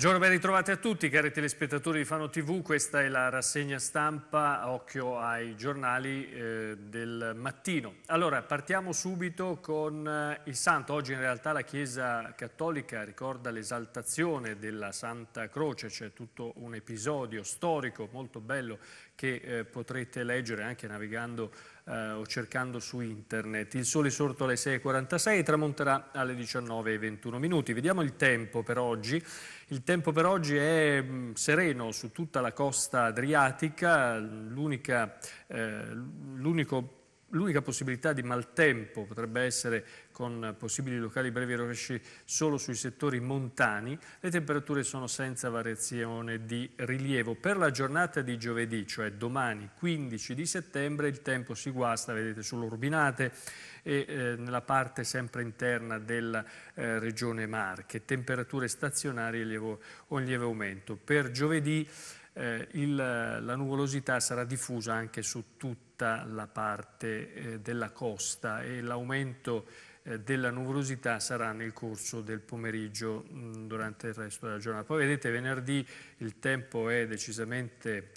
Buongiorno, ben ritrovati a tutti cari telespettatori di Fano TV, questa è la rassegna stampa occhio ai giornali eh, del mattino. Allora, partiamo subito con eh, il santo, oggi in realtà la Chiesa Cattolica ricorda l'esaltazione della Santa Croce, c'è tutto un episodio storico molto bello che eh, potrete leggere anche navigando eh, o cercando su internet. Il sole è sorto alle 6.46 e tramonterà alle 19.21 minuti. Vediamo il tempo per oggi. Il tempo per oggi è mh, mm, sereno su tutta la costa adriatica, eh, l'unico L'unica possibilità di maltempo potrebbe essere con possibili locali brevi rovesci solo sui settori montani. Le temperature sono senza variazione di rilievo. Per la giornata di giovedì, cioè domani 15 di settembre, il tempo si guasta, vedete, sulle Urbinate e eh, nella parte sempre interna della eh, regione Marche. Temperature stazionarie o in lieve aumento. Per giovedì eh, il, la nuvolosità sarà diffusa anche su tutta la parte eh, della costa e l'aumento eh, della nuvolosità sarà nel corso del pomeriggio mh, mm, durante il resto della giornata. Poi vedete venerdì il tempo è decisamente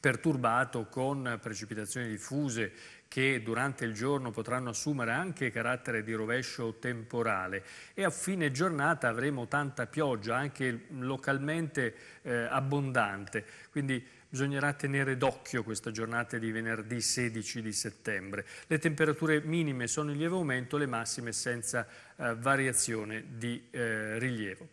perturbato con precipitazioni diffuse che durante il giorno potranno assumere anche carattere di rovescio temporale e a fine giornata avremo tanta pioggia anche localmente eh, abbondante, quindi bisognerà tenere d'occhio questa giornata di venerdì 16 di settembre. Le temperature minime sono in lieve aumento, le massime senza eh, variazione di eh, rilievo.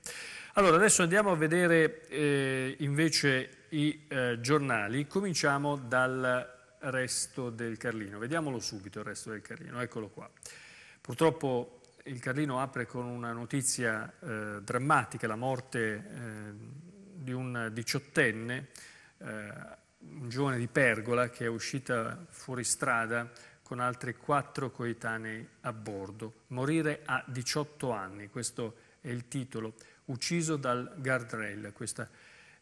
Allora, adesso andiamo a vedere eh, invece i eh, giornali. Cominciamo dal resto del Carlino. Vediamolo subito il resto del Carlino, eccolo qua. Purtroppo il Carlino apre con una notizia eh, drammatica, la morte eh, di un diciottenne, eh, un giovane di Pergola che è uscita fuori strada con altri quattro coetanei a bordo. Morire a 18 anni, questo è il titolo, ucciso dal guardrail, questa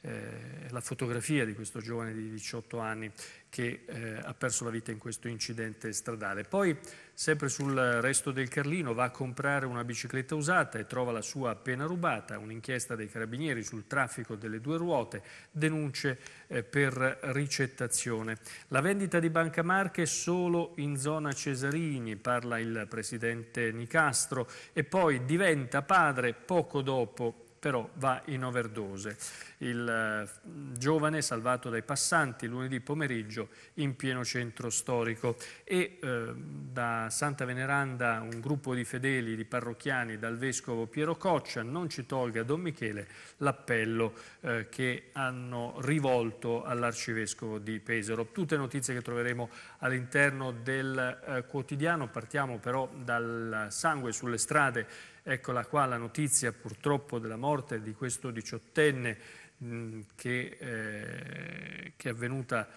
eh, la fotografia di questo giovane di 18 anni che eh, ha perso la vita in questo incidente stradale. Poi, sempre sul resto del Carlino, va a comprare una bicicletta usata e trova la sua appena rubata, un'inchiesta dei carabinieri sul traffico delle due ruote, denunce eh, per ricettazione. La vendita di Banca Marche solo in zona Cesarini, parla il presidente Nicastro, e poi diventa padre poco dopo però va in overdose. Il eh, giovane salvato dai passanti lunedì pomeriggio in pieno centro storico e eh, da Santa Veneranda un gruppo di fedeli, di parrocchiani, dal vescovo Piero Coccia, non ci tolga Don Michele l'appello eh, che hanno rivolto all'arcivescovo di Pesaro. Tutte notizie che troveremo all'interno del eh, quotidiano, partiamo però dal sangue sulle strade Eccola qua la notizia purtroppo della morte di questo diciottenne mm, che, eh, che, è avvenuta,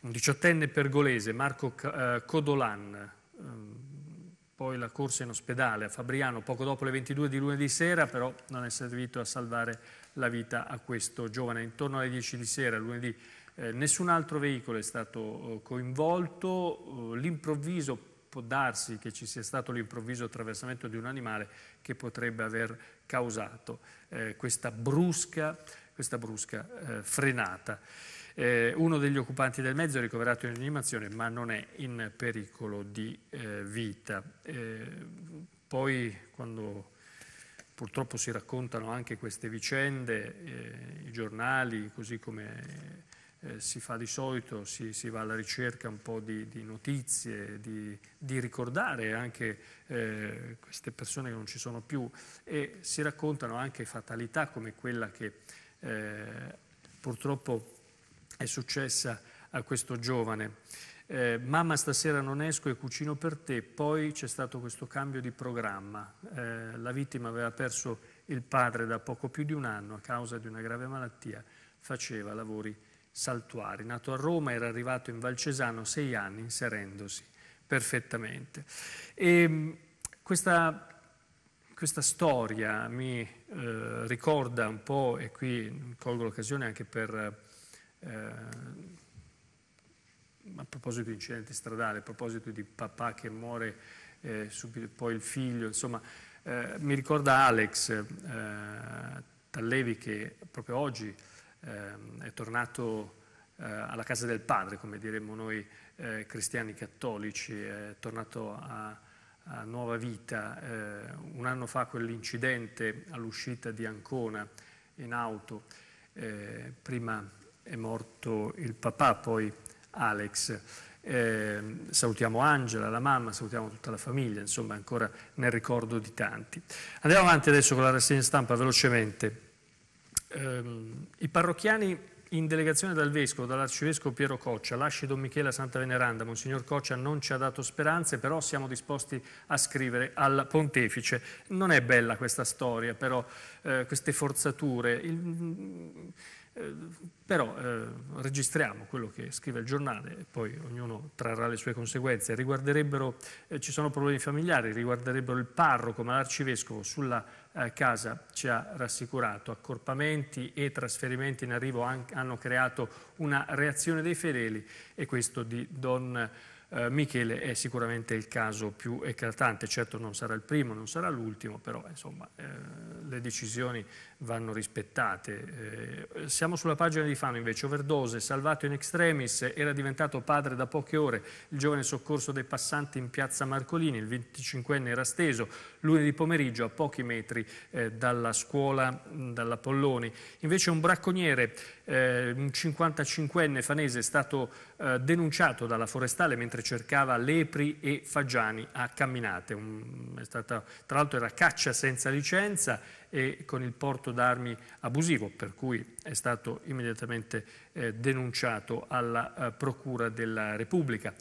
un diciottenne pergolese, Marco eh, Codolan, ehm, poi la corsa in ospedale a Fabriano poco dopo le 22 di lunedì sera, però non è servito a salvare la vita a questo giovane. Intorno alle 10 di sera, lunedì, eh, nessun altro veicolo è stato oh, coinvolto, oh, l'improvviso può darsi che ci sia stato l'improvviso attraversamento di un animale che potrebbe aver causato eh, questa brusca, questa brusca eh, frenata. Eh, uno degli occupanti del mezzo è ricoverato in animazione ma non è in pericolo di eh, vita. Eh, poi quando purtroppo si raccontano anche queste vicende, eh, i giornali così come eh, si fa di solito, si, si, va alla ricerca un po' di, di notizie, di, di, ricordare anche eh, queste persone che non ci sono più e si raccontano anche fatalità come quella che eh, purtroppo è successa a questo giovane. Eh, mamma stasera non esco e cucino per te, poi c'è stato questo cambio di programma. Eh, la vittima aveva perso il padre da poco più di un anno a causa di una grave malattia, faceva lavori Saltuari. Nato a Roma, era arrivato in Valcesano a sei anni, inserendosi perfettamente. E ehm, questa, questa storia mi eh, ricorda un po', e qui colgo l'occasione anche per... Eh, a proposito di incidente stradale, a proposito di papà che muore eh, subito poi il figlio, insomma, eh, mi ricorda Alex eh, Tallevi che proprio oggi eh, è tornato eh, alla casa del padre, come diremmo noi eh, cristiani cattolici, è tornato a, a nuova vita. Eh, un anno fa quell'incidente all'uscita di Ancona in auto, eh, prima è morto il papà, poi Alex. Ehm, salutiamo Angela, la mamma, salutiamo tutta la famiglia, insomma ancora nel ricordo di tanti. Andiamo avanti adesso con la rassegna stampa velocemente ehm, i parrocchiani in delegazione dal Vescovo, dall'Arcivescovo Piero Coccia, l'Asci Don Michele a Santa Veneranda, Monsignor Coccia non ci ha dato speranze, però siamo disposti a scrivere al Pontefice. Non è bella questa storia, però, eh, queste forzature. Il, eh, però eh, registriamo quello che scrive il giornale e poi ognuno trarrà le sue conseguenze. Eh, ci sono problemi familiari, riguarderebbero il parroco, ma l'arcivescovo sulla eh, casa ci ha rassicurato. Accorpamenti e trasferimenti in arrivo han hanno creato una reazione dei fedeli e questo di Don eh, Michele è sicuramente il caso più eclatante, certo non sarà il primo, non sarà l'ultimo, però insomma eh, le decisioni vanno rispettate. Eh, siamo sulla pagina di Fano invece, overdose, salvato in extremis, era diventato padre da poche ore, il giovane soccorso dei passanti in piazza Marcolini, il 25enne era steso lunedì pomeriggio a pochi metri eh, dalla scuola, dalla Polloni. Invece un bracconiere, eh, un 55enne fanese, è stato eh, denunciato dalla Forestale mentre cercava lepri e fagiani a camminate. Un, stata, tra l'altro era caccia senza licenza e con il porto d'armi abusivo, per cui è stato immediatamente eh, denunciato alla eh, Procura della Repubblica.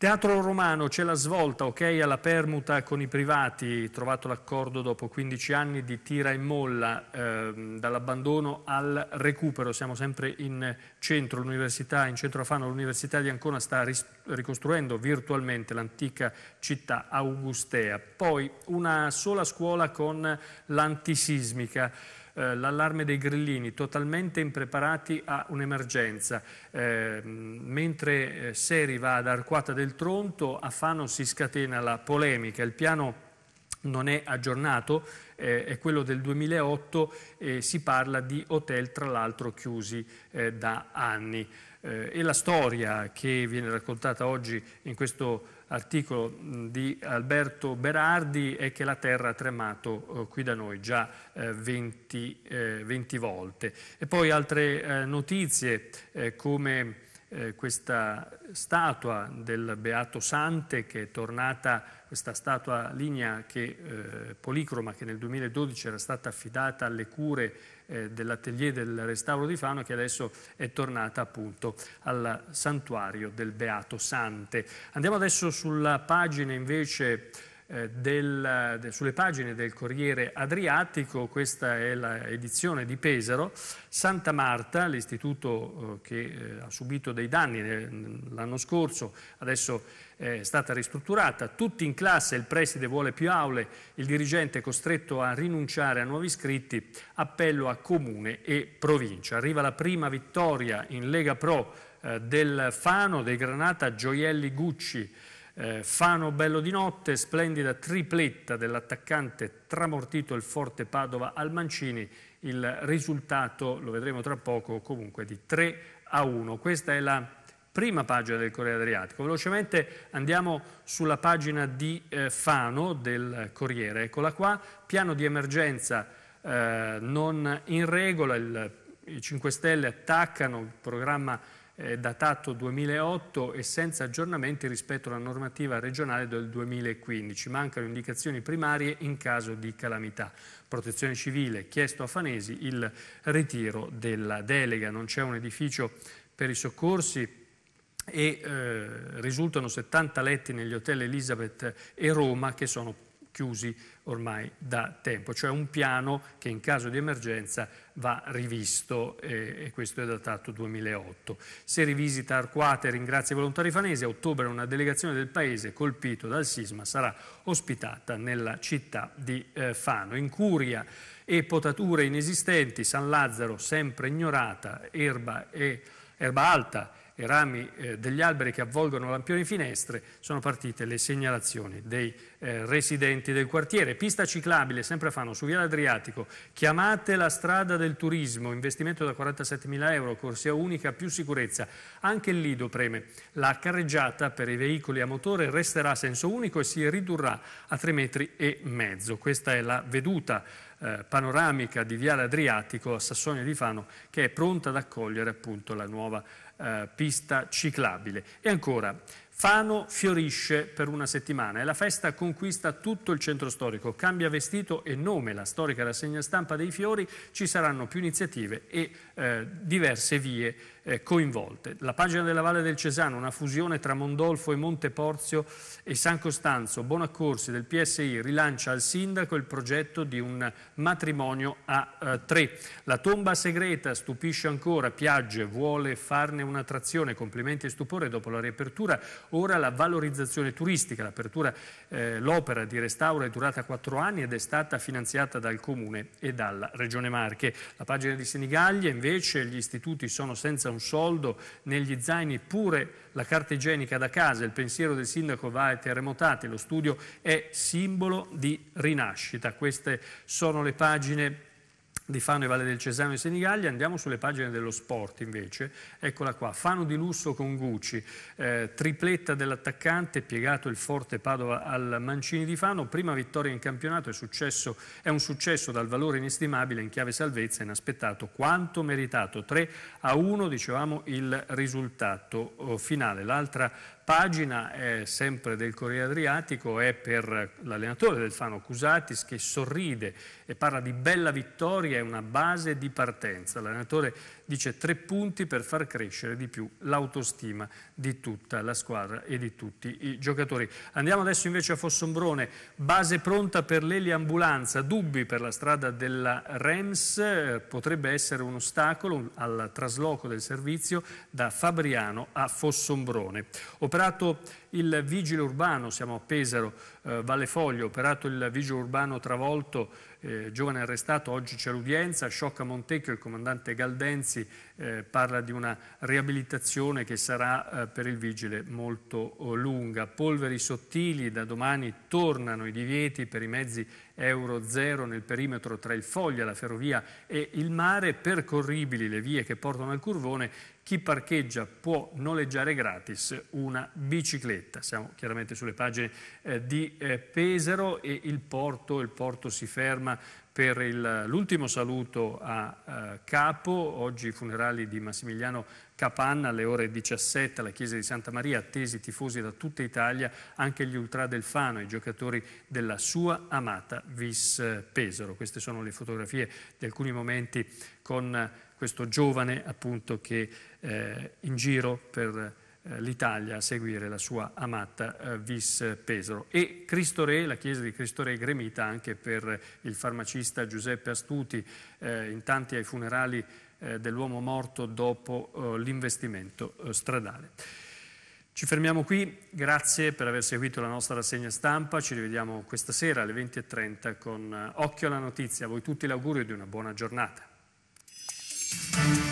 Teatro Romano, c'è la svolta, ok, alla permuta con i privati, trovato l'accordo dopo 15 anni di tira e molla, eh, dall'abbandono al recupero, siamo sempre in centro, l'università, in centro Afano, l'università di Ancona sta rispettando ricostruendo virtualmente l'antica città augustea. Poi una sola scuola con l'antisismica eh, l'allarme dei grillini, totalmente impreparati a un'emergenza. Ehm, eh, mentre Seri va ad Arquata del Tronto, a Fano si scatena la polemica, il piano non è aggiornato, eh, è quello del 2008 e eh, si parla di hotel tra l'altro chiusi eh, da anni. Eh, e la storia che viene raccontata oggi in questo articolo di Alberto Berardi è che la Terra ha tremato eh, qui da noi già eh, 20, 20, eh, volte. E poi altre eh, notizie eh, come eh, questa statua del Beato Sante che è tornata, questa statua lignea che, eh, policroma che nel 2012 era stata affidata alle cure eh, dell'atelier del restauro di Fano che adesso è tornata appunto al santuario del Beato Sante. Andiamo adesso sulla pagina invece eh, del, de, sulle pagine del Corriere Adriatico, questa è l'edizione di Pesaro, Santa Marta, l'istituto eh, che eh, ha subito dei danni eh, l'anno scorso, adesso eh, è stata ristrutturata, tutti in classe, il preside vuole più aule, il dirigente è costretto a rinunciare a nuovi iscritti, appello a comune e provincia. Arriva la prima vittoria in Lega Pro del Fano, dei Granata, Gioielli Gucci, eh, Fano Bello di Notte, splendida tripletta dell'attaccante tramortito il forte Padova al Mancini, il risultato, lo vedremo tra poco, comunque di 3 a 1. Questa è la prima pagina del Corriere Adriatico. Velocemente andiamo sulla pagina di eh, Fano del Corriere, eccola qua, piano di emergenza eh, non in regola, il, i 5 Stelle attaccano il programma eh, datato 2008 e senza aggiornamenti rispetto alla normativa regionale del 2015. Mancano indicazioni primarie in caso di calamità. Protezione Civile, chiesto a Fanesi il ritiro della delega. Non c'è un edificio per i soccorsi, e eh, risultano 70 letti negli hotel Elizabeth e Roma che sono chiusi ormai da tempo, cioè un piano che in caso di emergenza va rivisto eh, e questo è datato 2008. Se rivisita Arquate ringrazia i volontari fanesi, a ottobre una delegazione del paese colpito dal sisma sarà ospitata nella città di eh, Fano. In Curia e potature inesistenti, San Lazzaro sempre ignorata, erba, e, erba alta, e rami eh, degli alberi che avvolgono lampioni finestre, sono partite le segnalazioni dei eh, residenti del quartiere. Pista ciclabile, sempre Fano, su Via Adriatico, chiamate la strada del turismo, investimento da 47 mila euro, corsia unica, più sicurezza. Anche il Lido preme. La carreggiata per i veicoli a motore resterà a senso unico e si ridurrà a 3,5 metri. Questa è la veduta eh, panoramica di Viale Adriatico a Sassonia di Fano che è pronta ad accogliere appunto la nuova eh, pista ciclabile. E ancora, Fano fiorisce per una settimana e la festa conquista tutto il centro storico, cambia vestito e nome, la storica rassegna stampa dei fiori, ci saranno più iniziative e eh, diverse vie eh, coinvolte. La pagina della Valle del Cesano, una fusione tra Mondolfo e Monteporzio e San Costanzo, Bonaccorsi del PSI, rilancia al sindaco il progetto di un matrimonio a eh, tre. La tomba segreta stupisce ancora, piagge, vuole farne un'attrazione, complimenti e stupore dopo la riapertura, ora la valorizzazione turistica, l'apertura, eh, l'opera di restauro è durata quattro anni ed è stata finanziata dal Comune e dalla Regione Marche. La pagina di Senigallia invece gli istituti sono senza un un soldo negli zaini, pure la carta igienica da casa, il pensiero del sindaco va ai terremotati, lo studio è simbolo di rinascita. Queste sono le pagine di Fano e Valle del Cesano e Senigallia, andiamo sulle pagine dello sport invece, eccola qua, Fano di lusso con Gucci, eh, tripletta dell'attaccante, piegato il forte Padova al Mancini di Fano, prima vittoria in campionato, è, successo, è un successo dal valore inestimabile in chiave salvezza, inaspettato, quanto meritato, 3 a 1 dicevamo il risultato oh, finale. L'altra pagina è sempre del Corriere Adriatico è per l'allenatore del Fano Cusatis che sorride e parla di bella vittoria e una base di partenza. L'allenatore dice tre punti per far crescere di più l'autostima di tutta la squadra e di tutti i giocatori. Andiamo adesso invece a Fossombrone, base pronta per Ambulanza, dubbi per la strada della Rems, eh, potrebbe essere un ostacolo al trasloco del servizio da Fabriano a Fossombrone. Operato il vigile urbano, siamo a Pesaro, eh, Vallefoglio, operato il vigile urbano travolto, eh, giovane arrestato, oggi c'è l'udienza, sciocca Montecchio, il comandante Galdenzi eh, parla di una riabilitazione che sarà eh, per il vigile molto oh, lunga. Polveri sottili, da domani tornano i divieti per i mezzi euro zero nel perimetro tra il Foglia, la ferrovia e il mare, percorribili le vie che portano al curvone, chi parcheggia può noleggiare gratis una bicicletta. Siamo chiaramente sulle pagine eh, di eh, Pesaro e il porto, il porto si ferma per l'ultimo saluto a eh, capo, oggi i funerali di Massimiliano Capanna alle ore 17 alla Chiesa di Santa Maria, attesi tifosi da tutta Italia, anche gli ultra del Fano, i giocatori della sua amata Vis Pesaro. Queste sono le fotografie di alcuni momenti con questo giovane appunto che eh, in giro per eh, l'Italia a seguire la sua amata eh, Vis Pesaro. E Cristo Re, la chiesa di Cristo Re gremita anche per il farmacista Giuseppe Astuti, eh, in tanti ai funerali eh, dell'uomo morto dopo eh, l'investimento eh, stradale. Ci fermiamo qui, grazie per aver seguito la nostra rassegna stampa, ci rivediamo questa sera alle 20.30 con Occhio alla notizia. A voi tutti l'augurio di una buona giornata.